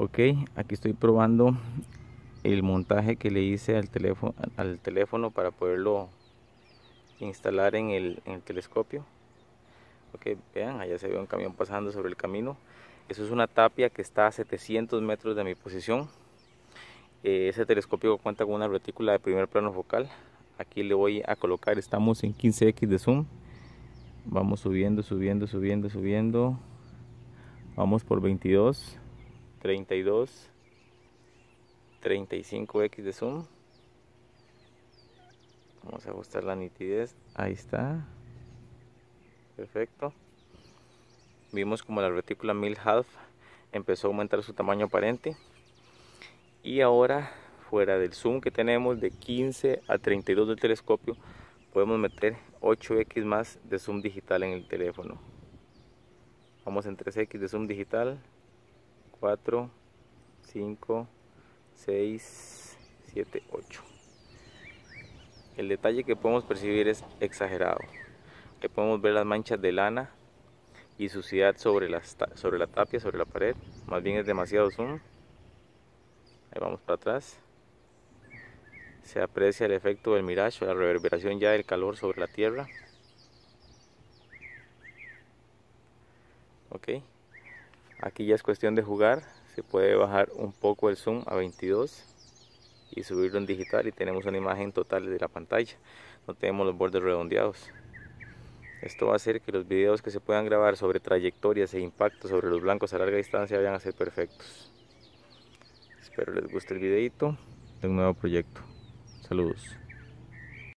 ok aquí estoy probando el montaje que le hice al teléfono al teléfono para poderlo instalar en el, telescopio ok vean allá se ve un camión pasando sobre el camino eso es una tapia que está a 700 metros de mi posición eh, ese telescopio cuenta con una retícula de primer plano focal aquí le voy a colocar estamos en 15x de zoom vamos subiendo subiendo subiendo subiendo vamos por 22 32 35x de zoom vamos a ajustar la nitidez ahí está perfecto vimos como la retícula 1000 half empezó a aumentar su tamaño aparente y ahora fuera del zoom que tenemos de 15 a 32 del telescopio podemos meter 8x más de zoom digital en el teléfono vamos en 3x de zoom digital 4, 5, 6, 7, 8. El detalle que podemos percibir es exagerado. que podemos ver las manchas de lana y suciedad sobre la, sobre la tapia, sobre la pared. Más bien es demasiado zoom. Ahí vamos para atrás. Se aprecia el efecto del mirage, la reverberación ya del calor sobre la tierra. Ok Aquí ya es cuestión de jugar, se puede bajar un poco el zoom a 22 y subirlo en digital y tenemos una imagen total de la pantalla. No tenemos los bordes redondeados. Esto va a hacer que los videos que se puedan grabar sobre trayectorias e impactos sobre los blancos a larga distancia vayan a ser perfectos. Espero les guste el videito de un nuevo proyecto. Saludos.